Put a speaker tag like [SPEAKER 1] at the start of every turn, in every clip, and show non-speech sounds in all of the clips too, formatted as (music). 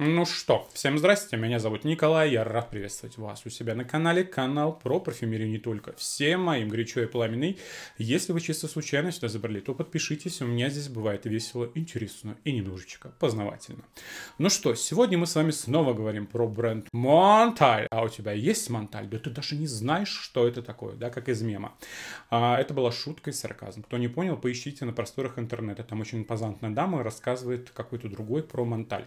[SPEAKER 1] Ну что, всем здрасте, меня зовут Николай, я рад приветствовать вас у себя на канале, канал про парфюмерию не только. Всем моим горячо и пламенный. Если вы чисто случайно сюда забрали, то подпишитесь, у меня здесь бывает весело, интересно и немножечко познавательно. Ну что, сегодня мы с вами снова говорим про бренд Монталь. А у тебя есть Монталь? Да ты даже не знаешь, что это такое, да, как из мема. А, это была шутка и сарказм. Кто не понял, поищите на просторах интернета, там очень позантная дама рассказывает какой-то другой про Монталь.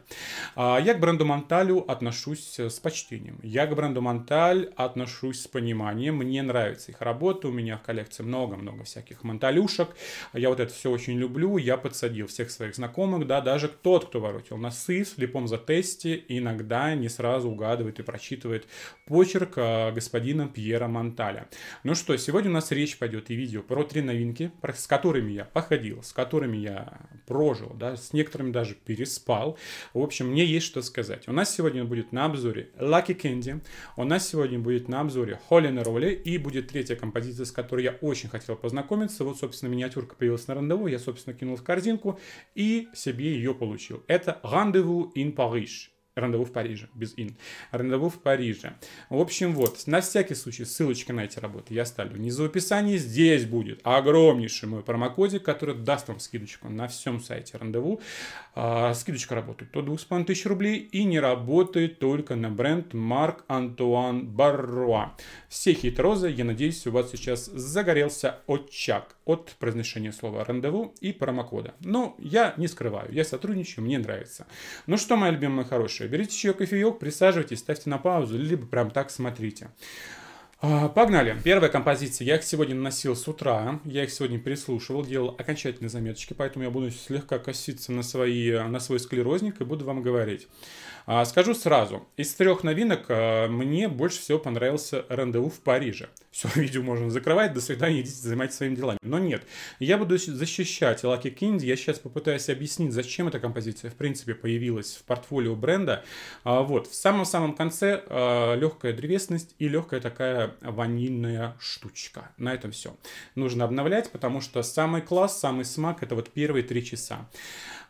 [SPEAKER 1] А, я к бренду Монталю отношусь э, с почтением. Я к бренду Монталь отношусь с пониманием. Мне нравится их работа. У меня в коллекции много-много всяких монталюшек. Я вот это все очень люблю. Я подсадил всех своих знакомых, да, даже тот, кто воротил носы в слепом затесте, иногда не сразу угадывает и прочитывает почерк э, господина Пьера Монталя. Ну что, сегодня у нас речь пойдет и видео про три новинки, с которыми я походил, с которыми я прожил, да, с некоторыми даже переспал. В общем, мне есть что сказать. У нас сегодня будет на обзоре Lucky Candy, у нас сегодня будет на обзоре Holly на роли и будет третья композиция, с которой я очень хотел познакомиться. Вот, собственно, миниатюрка появилась на рандеву, я, собственно, кинул в корзинку и себе ее получил. Это Rendezvous in Paris. Рандеву в Париже, без ин. Рандеву в Париже. В общем, вот, на всякий случай, ссылочка на эти работы я оставлю внизу в описании. Здесь будет огромнейший мой промокодик, который даст вам скидочку на всем сайте Рандеву. А, скидочка работает до 2,5 тысяч рублей и не работает только на бренд Марк Антуан Барруа. Все хит-розы, я надеюсь, у вас сейчас загорелся очаг от произношения слова рандеву и промокода. Но я не скрываю, я сотрудничаю, мне нравится. Ну что, мои любимые хорошие, лучше. Берите еще кофеек, присаживайтесь, ставьте на паузу, либо прям так смотрите. А, погнали. Первая композиция. Я их сегодня наносил с утра. Я их сегодня переслушивал, делал окончательные заметочки, поэтому я буду слегка коситься на, свои, на свой склерозник и буду вам говорить. А, скажу сразу, из трех новинок а, мне больше всего понравился «Рандеву в Париже». Все, (laughs) видео можно закрывать, до свидания, идите занимайтесь своими делами. Но нет, я буду защищать Лаки Кинди, я сейчас попытаюсь объяснить, зачем эта композиция в принципе появилась в портфолио бренда. А, вот, в самом-самом конце легкая древесность и легкая такая ванильная штучка. На этом все. Нужно обновлять, потому что самый класс, самый смак — это вот первые три часа.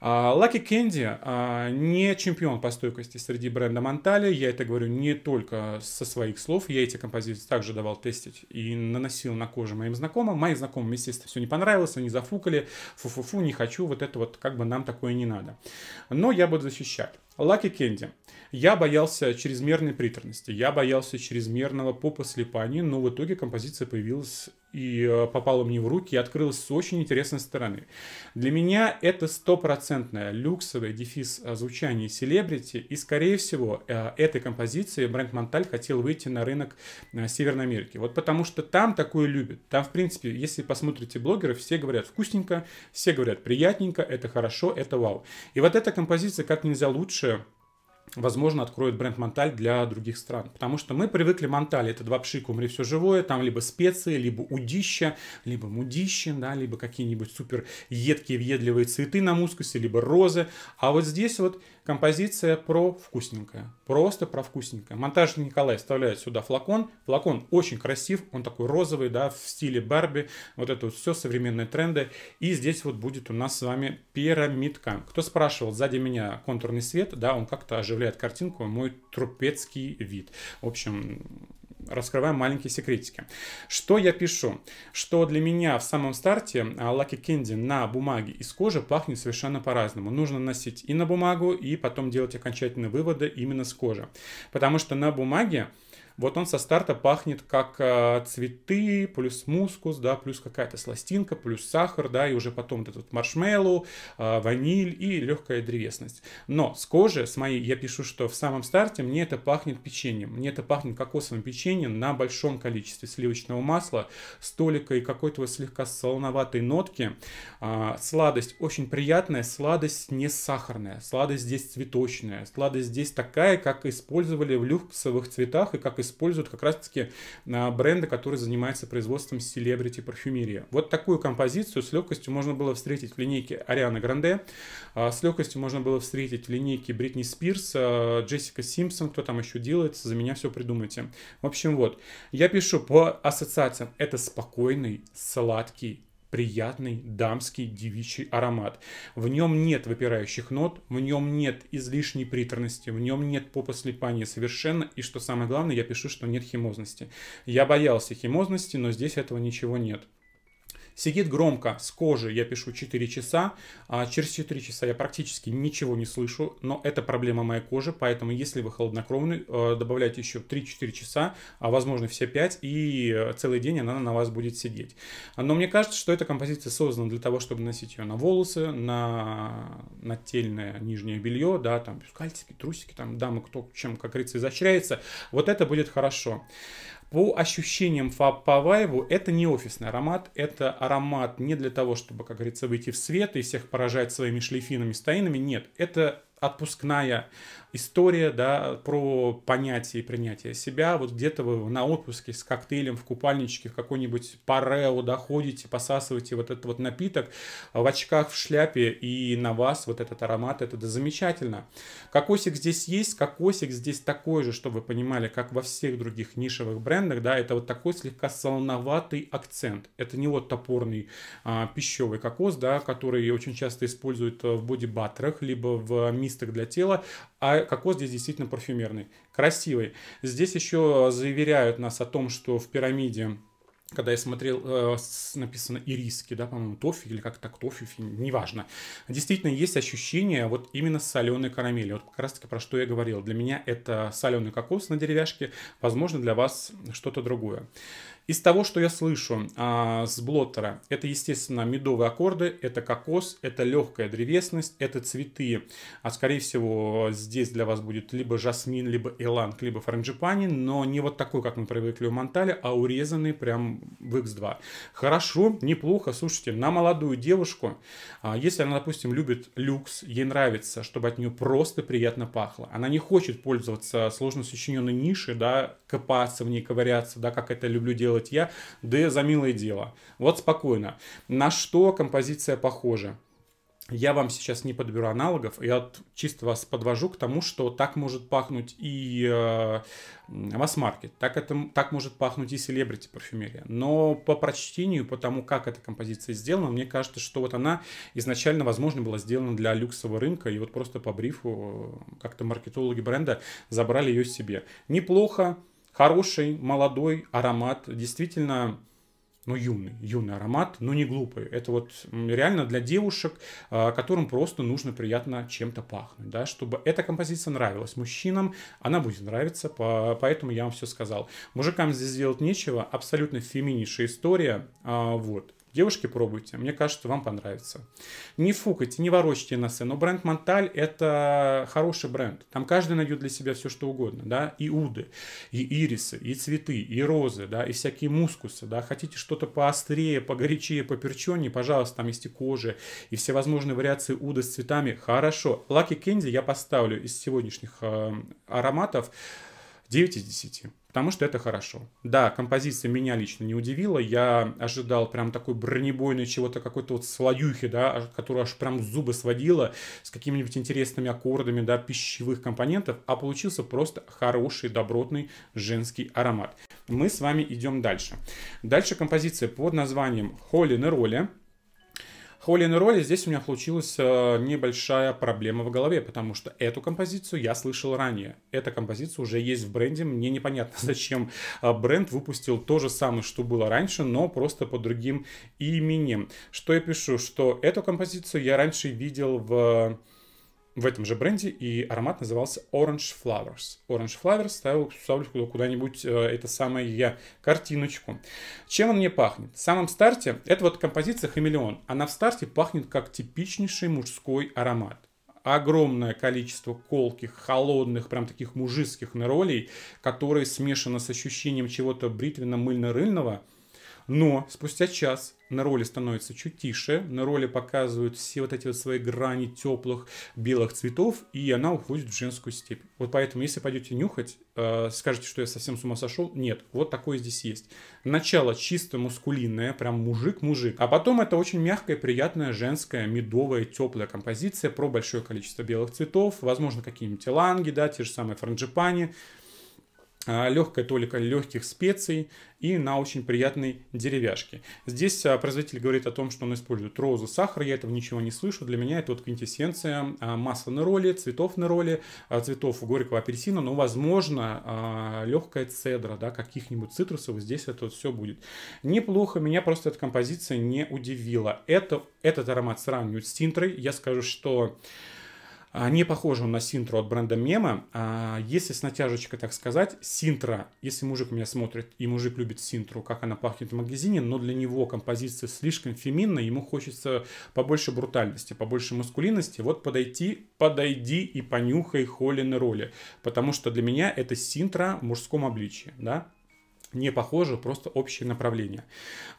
[SPEAKER 1] Лаки Кэнди а, не чемпион по стойкости среди бренда Монтали. Я это говорю не только со своих слов. Я эти композиции также давал тестить и наносил на кожу моим знакомым. Моим знакомым, естественно, все не понравилось, они зафукали. Фу-фу-фу, не хочу, вот это вот как бы нам такое не надо. Но я буду защищать. Лаки Кенди. Я боялся чрезмерной приторности, я боялся чрезмерного попослепания, но в итоге композиция появилась и э, попало мне в руки и открылось с очень интересной стороны. Для меня это стопроцентное люксовое дефис э, звучание селебрити, и, скорее всего, э, этой композиции бренд Монталь хотел выйти на рынок Северной Америки. Вот потому что там такое любят. Там, в принципе, если посмотрите блогеров, все говорят вкусненько, все говорят приятненько, это хорошо, это вау. И вот эта композиция как нельзя лучше возможно, откроет бренд Монталь для других стран. Потому что мы привыкли Монталь, это два пшика, умри все живое, там либо специи, либо удища, либо мудище, да, либо какие-нибудь супер едкие, въедливые цветы на мускусе, либо розы. А вот здесь вот композиция про вкусненькое, просто про вкусненькое. Монтажник Николай вставляет сюда флакон, флакон очень красив, он такой розовый, да, в стиле Барби, вот это вот все современные тренды. И здесь вот будет у нас с вами пирамидка. Кто спрашивал, сзади меня контурный свет, да, он как-то оживляет добавляет картинку мой трупецкий вид. В общем, раскрываем маленькие секретики. Что я пишу? Что для меня в самом старте лаки кенди на бумаге из кожи пахнет совершенно по-разному. Нужно наносить и на бумагу, и потом делать окончательные выводы именно с кожи. Потому что на бумаге вот он со старта пахнет как э, цветы, плюс мускус, да, плюс какая-то сластинка, плюс сахар, да, и уже потом вот этот маршмеллоу, э, ваниль и легкая древесность. Но с кожи, с моей, я пишу, что в самом старте мне это пахнет печеньем. Мне это пахнет кокосовым печеньем на большом количестве сливочного масла, столика и какой-то вот слегка солоноватой нотки. А, сладость очень приятная, сладость не сахарная, сладость здесь цветочная, сладость здесь такая, как использовали в люксовых цветах и как использовали используют как раз-таки а, бренды, которые занимаются производством селебрити парфюмерии. Вот такую композицию с легкостью можно было встретить в линейке Ариана Гранде, а, с легкостью можно было встретить в линейке Бритни Спирс, а, Джессика Симпсон, кто там еще делается, за меня все придумайте. В общем, вот, я пишу по ассоциациям. Это спокойный, сладкий, приятный дамский девичий аромат. В нем нет выпирающих нот, в нем нет излишней приторности, в нем нет попослепания совершенно, и что самое главное, я пишу, что нет химозности. Я боялся химозности, но здесь этого ничего нет. Сидит громко, с кожи я пишу 4 часа. А через 4 часа я практически ничего не слышу, но это проблема моей кожи, поэтому если вы холоднокровный, э, добавляйте еще 3-4 часа, а возможно все 5, и э, целый день она на вас будет сидеть. Но мне кажется, что эта композиция создана для того, чтобы носить ее на волосы, на нательное нижнее белье, да, там кальцики, трусики, там дамы кто чем, как говорится, изощряется. Вот это будет хорошо. По ощущениям по, по это не офисный аромат, это аромат не для того, чтобы, как говорится, выйти в свет и всех поражать своими шлейфинами, стаинами, нет, это отпускная история, да, про понятие и принятие себя. Вот где-то вы на отпуске с коктейлем в купальничке, в какой-нибудь парео, доходите, посасываете вот этот вот напиток в очках, в шляпе, и на вас вот этот аромат, это да замечательно. Кокосик здесь есть, кокосик здесь такой же, чтобы вы понимали, как во всех других нишевых брендах, да, это вот такой слегка солоноватый акцент. Это не вот топорный а, пищевый кокос, да, который очень часто используют в бодибаттерах, либо в мистах для тела, а кокос здесь действительно парфюмерный, красивый. Здесь еще заверяют нас о том, что в пирамиде когда я смотрел, э, написано ириски, да, по-моему, тофи или как-то так, тофи, неважно. Действительно, есть ощущение вот именно соленой карамели. Вот как раз-таки про что я говорил. Для меня это соленый кокос на деревяшке, возможно, для вас что-то другое. Из того, что я слышу а, с блоттера, это, естественно, медовые аккорды, это кокос, это легкая древесность, это цветы. А, скорее всего, здесь для вас будет либо жасмин, либо эланг, либо франджипани, но не вот такой, как мы привыкли у Монтали, а урезанный прям в X2. Хорошо, неплохо, слушайте, на молодую девушку, а, если она, допустим, любит люкс, ей нравится, чтобы от нее просто приятно пахло. Она не хочет пользоваться сложно сочиненной нишей, да, копаться в ней, ковыряться, да, как это люблю делать делать я, да за милое дело. Вот спокойно. На что композиция похожа? Я вам сейчас не подберу аналогов, я чисто вас подвожу к тому, что так может пахнуть и э, масс-маркет, так, это, так может пахнуть и селебрити парфюмерия. Но по прочтению, по тому, как эта композиция сделана, мне кажется, что вот она изначально, возможно, была сделана для люксового рынка, и вот просто по брифу э, как-то маркетологи бренда забрали ее себе. Неплохо, Хороший, молодой аромат, действительно ну, юный, юный аромат, но не глупый. Это вот реально для девушек, а, которым просто нужно приятно чем-то пахнуть, да, чтобы эта композиция нравилась мужчинам, она будет нравиться, поэтому я вам все сказал. Мужикам здесь делать нечего, абсолютно феминейшая история, а, вот. Девушки, пробуйте. Мне кажется, вам понравится. Не фукайте, не ворочайте носы. Но бренд Монталь – это хороший бренд. Там каждый найдет для себя все, что угодно. Да? И уды, и ирисы, и цветы, и розы, да? и всякие мускусы. Да? Хотите что-то поострее, погорячее, поперченнее – пожалуйста, там есть и кожа, и всевозможные вариации уды с цветами. Хорошо. Лаки Кенди я поставлю из сегодняшних э, ароматов 9 из 10 потому что это хорошо. Да, композиция меня лично не удивила, я ожидал прям такой бронебойной чего-то, какой-то вот слоюхи, да, которая аж прям зубы сводила с какими-нибудь интересными аккордами, да, пищевых компонентов, а получился просто хороший, добротный женский аромат. Мы с вами идем дальше. Дальше композиция под названием «Холли на Нероли», Холлин и Ролли здесь у меня случилась э, небольшая проблема в голове, потому что эту композицию я слышал ранее. Эта композиция уже есть в бренде, мне непонятно, зачем э, бренд выпустил то же самое, что было раньше, но просто под другим именем. Что я пишу, что эту композицию я раньше видел в в этом же бренде, и аромат назывался Orange Flowers. Orange Flowers ставил, ставлю куда-нибудь э, это самое я картиночку. Чем он мне пахнет? В самом старте, это вот композиция Хамелеон, она в старте пахнет как типичнейший мужской аромат огромное количество колких, холодных, прям таких мужицких неролей, которые смешаны с ощущением чего-то бритвенно-мыльно-рыльного. Но спустя час на роли становится чуть тише, на роли показывают все вот эти вот свои грани теплых белых цветов, и она уходит в женскую степь. Вот поэтому, если пойдете нюхать, э, скажете, что я совсем с ума сошел, нет, вот такое здесь есть. Начало чисто мускулинное, прям мужик-мужик, а потом это очень мягкая, приятная, женская, медовая, теплая композиция про большое количество белых цветов, возможно, какие-нибудь ланги, да, те же самые франджипани, а, легкая толика легких специй и на очень приятной деревяшке. Здесь а, производитель говорит о том, что он использует розу, сахар, я этого ничего не слышу, для меня это вот квинтэссенция а, масла на роли, цветов на роли, цветов горького апельсина, но возможно легкая цедра, да, каких-нибудь цитрусов, здесь это вот все будет. Неплохо, меня просто эта композиция не удивила. Это, этот аромат сравнивают с синтрой, я скажу, что... А, не похож он на синтру от бренда Мема. А, если с натяжечкой, так сказать, синтра, если мужик меня смотрит, и мужик любит синтру, как она пахнет в магазине, но для него композиция слишком феминна, ему хочется побольше брутальности, побольше маскулинности, вот подойти, подойди и понюхай Холлин роли, потому что для меня это синтра в мужском обличии, да, не похожи, просто общее направление.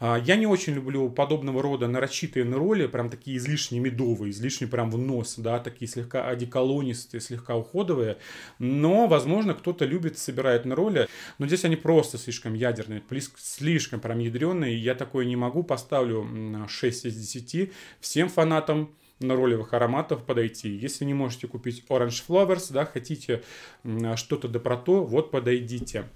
[SPEAKER 1] А, я не очень люблю подобного рода нарочитые роли, прям такие излишне медовые, излишне прям в нос, да, такие слегка одеколонистые, слегка уходовые, но, возможно, кто-то любит, собирает на роли, но здесь они просто слишком ядерные, слишком прям ядреные, я такое не могу, поставлю 6 из 10 всем фанатам, на ролевых ароматов подойти. Если не можете купить Orange Flowers, да, хотите что-то да про то, вот подойдите.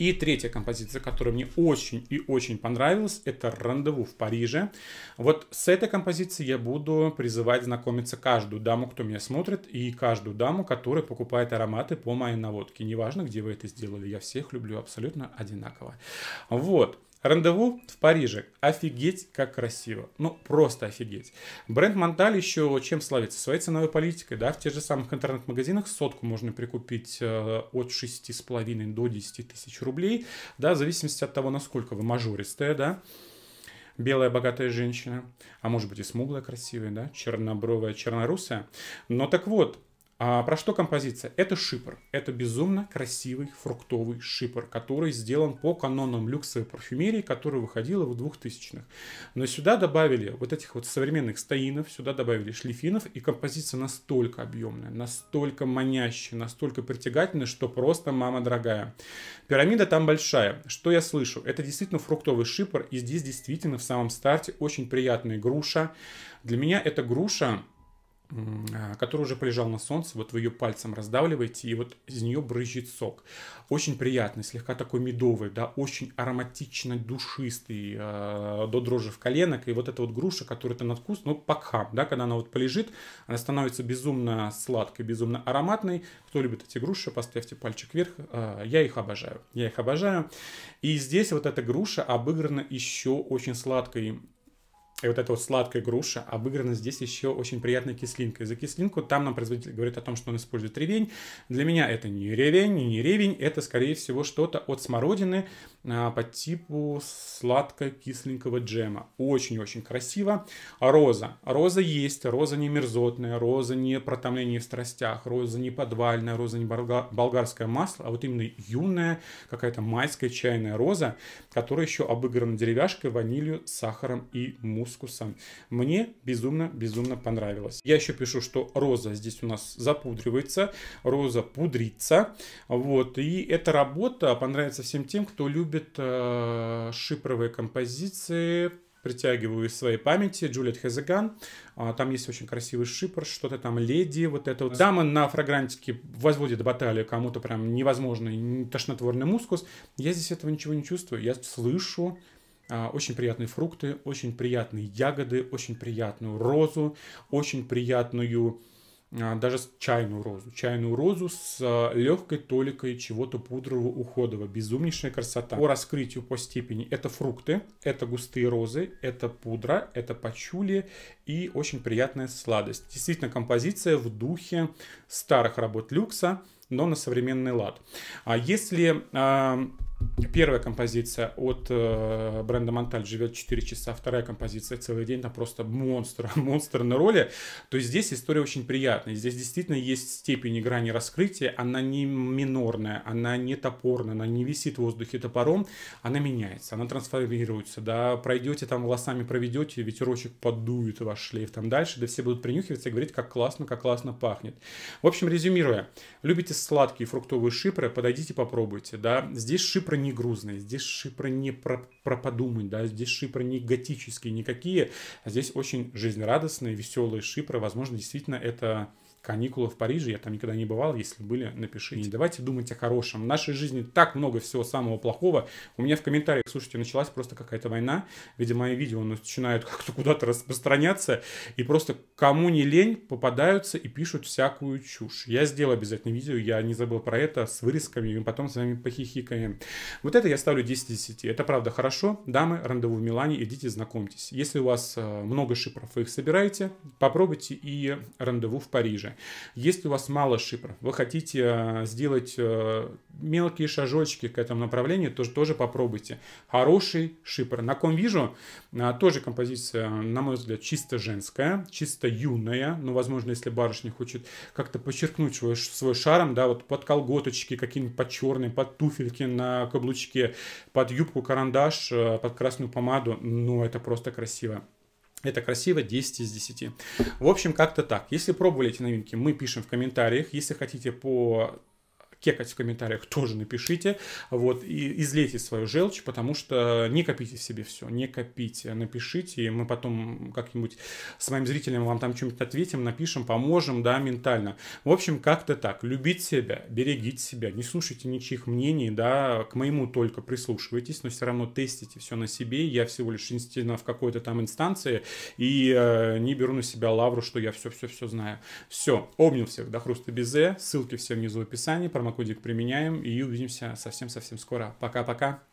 [SPEAKER 1] И третья композиция, которая мне очень и очень понравилась, это «Рандеву в Париже». Вот с этой композицией я буду призывать знакомиться каждую даму, кто меня смотрит, и каждую даму, которая покупает ароматы по моей наводке. Неважно, где вы это сделали, я всех люблю абсолютно одинаково. Вот. Рандеву в Париже. Офигеть, как красиво. Ну, просто офигеть. Бренд Монталь еще чем славится? Своей ценовой политикой, да, в тех же самых интернет-магазинах сотку можно прикупить э, от 6,5 до 10 тысяч рублей, да, в зависимости от того, насколько вы мажористая, да белая богатая женщина, а может быть и смуглая красивая, да, чернобровая, чернорусая. Но так вот, а про что композиция? Это шипр. Это безумно красивый фруктовый шипр, который сделан по канонам люксовой парфюмерии, которая выходила в 2000-х. Но сюда добавили вот этих вот современных стоинов, сюда добавили шлифинов, и композиция настолько объемная, настолько манящая, настолько притягательная, что просто мама дорогая. Пирамида там большая. Что я слышу? Это действительно фруктовый шипр, и здесь действительно в самом старте очень приятная груша. Для меня эта груша а, который уже полежал на солнце, вот вы ее пальцем раздавливаете, и вот из нее брызжет сок. Очень приятный, слегка такой медовый, да, очень ароматично душистый, э, до дрожи в коленок, и вот эта вот груша, которую ты надкус, ну, пакхам, да, когда она вот полежит, она становится безумно сладкой, безумно ароматной. Кто любит эти груши, поставьте пальчик вверх, э, я их обожаю, я их обожаю. И здесь вот эта груша обыграна еще очень сладкой и вот эта вот сладкая груша обыграна здесь еще очень приятной кислинкой. За кислинку там нам производитель говорит о том, что он использует ревень. Для меня это не ревень, не ревень, это скорее всего что-то от смородины а, по типу сладко-кисленького джема. Очень-очень красиво. роза. Роза есть, роза не мерзотная, роза не протомление в страстях, роза не подвальная, роза не болгарское масло, а вот именно юная какая-то майская чайная роза, которая еще обыграна деревяшкой, ванилью, сахаром и мусором мускусом. Мне безумно-безумно понравилось. Я еще пишу, что роза здесь у нас запудривается, роза пудрится. Вот, и эта работа понравится всем тем, кто любит э, шипровые композиции, притягиваю из своей памяти Джулиет Хезеган. А, там есть очень красивый шипр, что-то там леди, вот это вот. Дама на фрагрантике возводит баталию кому-то прям невозможный тошнотворный мускус. Я здесь этого ничего не чувствую. Я слышу а, очень приятные фрукты, очень приятные ягоды, очень приятную розу, очень приятную а, даже чайную розу. Чайную розу с а, легкой толикой чего-то пудрового уходового. Безумнейшая красота. По раскрытию, по степени это фрукты, это густые розы, это пудра, это пачули и очень приятная сладость. Действительно, композиция в духе старых работ люкса, но на современный лад. А если Первая композиция от э, бренда Монталь живет 4 часа, вторая композиция целый день, там просто монстр, (laughs) монстр на роли. То есть здесь история очень приятная. Здесь действительно есть степень и грани раскрытия, она не минорная, она не топорная, она не висит в воздухе топором, она меняется, она трансформируется. Да, пройдете там волосами, проведете, ветерочек подует ваш шлейф там дальше, да все будут принюхиваться и говорить, как классно, как классно пахнет. В общем, резюмируя, любите сладкие фруктовые шипры, подойдите, попробуйте. Да, здесь шипры шипры не грузные, здесь шипры не про, про подумать, да, здесь шипры не готические никакие, а здесь очень жизнерадостные, веселые шипры. Возможно, действительно это каникулы в Париже, я там никогда не бывал, если были, напишите. И давайте думать о хорошем. В нашей жизни так много всего самого плохого. У меня в комментариях, слушайте, началась просто какая-то война, Видимо, мои видео начинают как-то куда-то распространяться, и просто кому не лень попадаются и пишут всякую чушь. Я сделал обязательно видео, я не забыл про это, с вырезками, и потом с вами похихикаем. Вот это я ставлю 10 из 10. Это правда хорошо. Дамы, рандеву в Милане, идите знакомьтесь. Если у вас э, много шипров, вы их собираете, попробуйте и рандеву в Париже же. Если у вас мало шифров, вы хотите э, сделать э, мелкие шажочки к этому направлению, то тоже попробуйте. Хороший шипр. На ком вижу, э, тоже композиция, на мой взгляд, чисто женская, чисто юная. но, ну, возможно, если барышня хочет как-то подчеркнуть свой, свой шарм, да, вот под колготочки какие-нибудь, под черные, под туфельки на каблучке, под юбку карандаш, под красную помаду. Ну, это просто красиво. Это красиво, 10 из 10. В общем, как-то так. Если пробовали эти новинки, мы пишем в комментариях. Если хотите по кекать в комментариях тоже напишите. Вот, и излейте свою желчь, потому что не копите в себе все, не копите, напишите, и мы потом как-нибудь с моим зрителем вам там что-нибудь ответим, напишем, поможем, да, ментально. В общем, как-то так. Любить себя, берегите себя, не слушайте ничьих мнений, да, к моему только прислушивайтесь, но все равно тестите все на себе. Я всего лишь инстинктивно в какой-то там инстанции и э, не беру на себя лавру, что я все-все-все знаю. Все, обнял всех до хруста безе, «э». ссылки все внизу в описании, промо промокодик применяем и увидимся совсем-совсем скоро. Пока-пока.